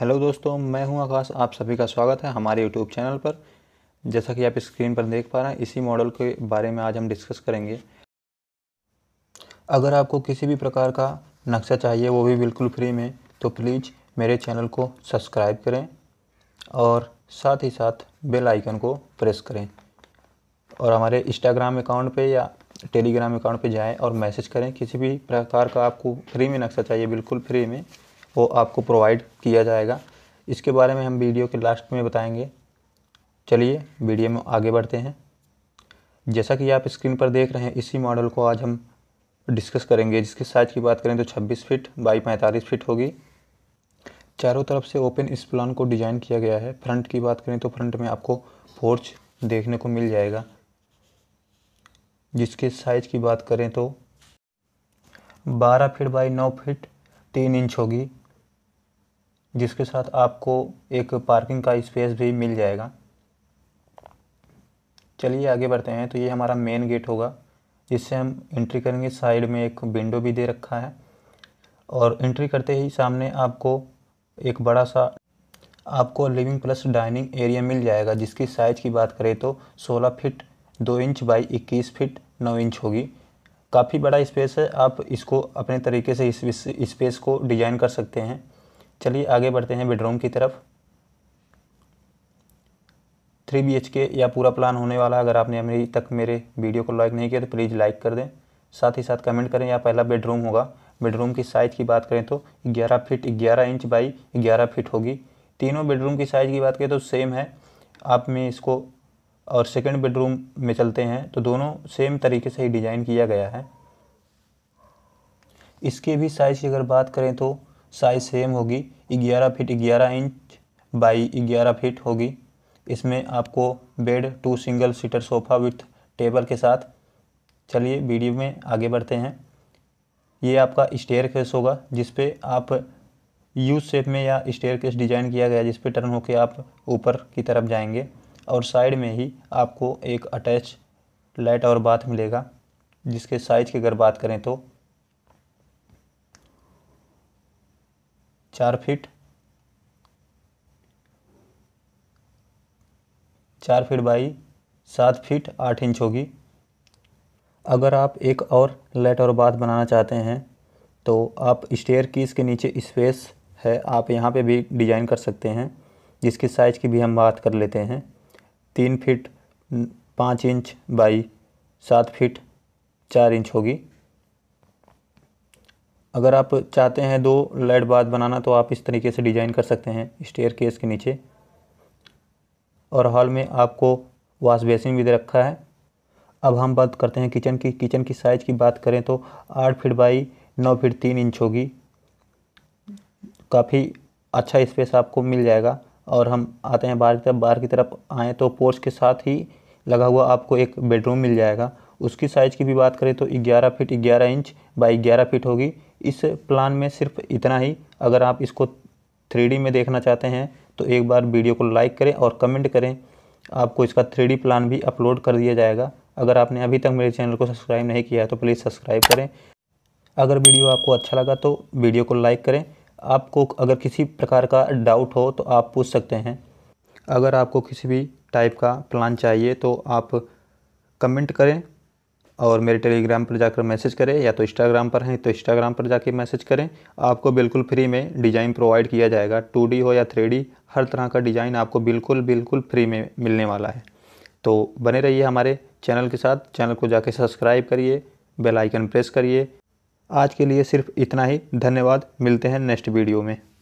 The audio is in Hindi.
हेलो दोस्तों मैं हूं आकाश आप सभी का स्वागत है हमारे यूट्यूब चैनल पर जैसा कि आप स्क्रीन पर देख पा रहे हैं इसी मॉडल के बारे में आज हम डिस्कस करेंगे अगर आपको किसी भी प्रकार का नक्शा चाहिए वो भी बिल्कुल फ्री में तो प्लीज़ मेरे चैनल को सब्सक्राइब करें और साथ ही साथ बेल आइकन को प्रेस करें और हमारे इंस्टाग्राम अकाउंट पे या टेलीग्राम अकाउंट पे जाएं और मैसेज करें किसी भी प्रकार का आपको फ्री में नक्शा चाहिए बिल्कुल फ्री में वो आपको प्रोवाइड किया जाएगा इसके बारे में हम वीडियो के लास्ट में बताएंगे चलिए वीडियो में आगे बढ़ते हैं जैसा कि आप स्क्रीन पर देख रहे हैं इसी मॉडल को आज हम डिस्कस करेंगे जिसके साइज की बात करें तो 26 फीट बाई पैंतालीस फीट होगी चारों तरफ से ओपन इस प्लान को डिज़ाइन किया गया है फ्रंट की बात करें तो फ्रंट में आपको फोर्च देखने को मिल जाएगा जिसके साइज की बात करें तो 12 फीट बाई 9 फीट 3 इंच होगी जिसके साथ आपको एक पार्किंग का स्पेस भी मिल जाएगा चलिए आगे बढ़ते हैं तो ये हमारा मेन गेट होगा जिससे हम एंट्री करेंगे साइड में एक विंडो भी दे रखा है और एंट्री करते ही सामने आपको एक बड़ा सा आपको लिविंग प्लस डाइनिंग एरिया मिल जाएगा जिसकी साइज़ की बात करें तो 16 feet 2 inch by 21 feet 9 inch होगी काफ़ी बड़ा स्पेस है आप इसको अपने तरीके से इस स्पेस को डिज़ाइन कर सकते हैं चलिए आगे बढ़ते हैं बेडरूम की तरफ थ्री बी एच के या पूरा प्लान होने वाला अगर आपने अभी तक मेरे वीडियो को लाइक नहीं किया तो प्लीज़ लाइक कर दें साथ ही साथ कमेंट करें या पहला बेडरूम होगा बेडरूम की साइज़ की बात करें तो 11 फीट 11 इंच बाई 11 फीट होगी तीनों बेडरूम की साइज़ की बात करें तो सेम है आप में इसको और सेकंड बेडरूम में चलते हैं तो दोनों सेम तरीके से ही डिज़ाइन किया गया है इसके भी साइज़ की अगर बात करें तो साइज सेम होगी ग्यारह फीट ग्यारह इंच बाई ग्यारह फीट होगी इसमें आपको bed two single seater sofa with table के साथ चलिए वीडियो में आगे बढ़ते हैं ये आपका स्टेयर केस होगा जिसपे आप यू शेप में या स्टेयर केस डिज़ाइन किया गया जिसपे टर्न होकर आप ऊपर की तरफ जाएंगे और साइड में ही आपको एक अटैच लाइट और बाथ मिलेगा जिसके साइज की अगर बात करें तो चार फीट चार फीट बाई सात फीट आठ इंच होगी अगर आप एक और लेट और बाथ बनाना चाहते हैं तो आप स्टेयर कीस के नीचे स्पेस है आप यहाँ पे भी डिज़ाइन कर सकते हैं जिसकी साइज़ की भी हम बात कर लेते हैं तीन फीट पाँच इंच बाई सात फीट चार इंच होगी अगर आप चाहते हैं दो लेड बाथ बनाना तो आप इस तरीके से डिज़ाइन कर सकते हैं स्टेयर केस के नीचे और हॉल में आपको वाश बेसिन भी दे रखा है अब हम बात करते हैं किचन की किचन की साइज़ की बात करें तो आठ फीट बाई नौ फीट तीन इंच होगी काफ़ी अच्छा स्पेस आपको मिल जाएगा और हम आते हैं बाहर की तरफ बाहर की तरफ आएँ तो पोर्च के साथ ही लगा हुआ आपको एक बेडरूम मिल जाएगा उसकी साइज़ की भी बात करें तो ग्यारह फीट ग्यारह इंच बाई ग्यारह फीट होगी इस प्लान में सिर्फ इतना ही अगर आप इसको थ्री में देखना चाहते हैं तो एक बार वीडियो को लाइक करें और कमेंट करें आपको इसका थ्री प्लान भी अपलोड कर दिया जाएगा अगर आपने अभी तक मेरे चैनल को सब्सक्राइब नहीं किया है तो प्लीज़ सब्सक्राइब करें अगर वीडियो आपको अच्छा लगा तो वीडियो को लाइक करें आपको अगर किसी प्रकार का डाउट हो तो आप पूछ सकते हैं अगर आपको किसी भी टाइप का प्लान चाहिए तो आप कमेंट करें और मेरे टेलीग्राम पर जाकर मैसेज करें या तो इंस्टाग्राम पर हैं तो इंस्टाग्राम पर जाकर मैसेज करें आपको बिल्कुल फ्री में डिज़ाइन प्रोवाइड किया जाएगा टू हो या थ्री हर तरह का डिज़ाइन आपको बिल्कुल बिल्कुल फ्री में मिलने वाला है तो बने रहिए हमारे चैनल के साथ चैनल को जाके सब्सक्राइब करिए बेल आइकन प्रेस करिए आज के लिए सिर्फ इतना ही धन्यवाद मिलते हैं नेक्स्ट वीडियो में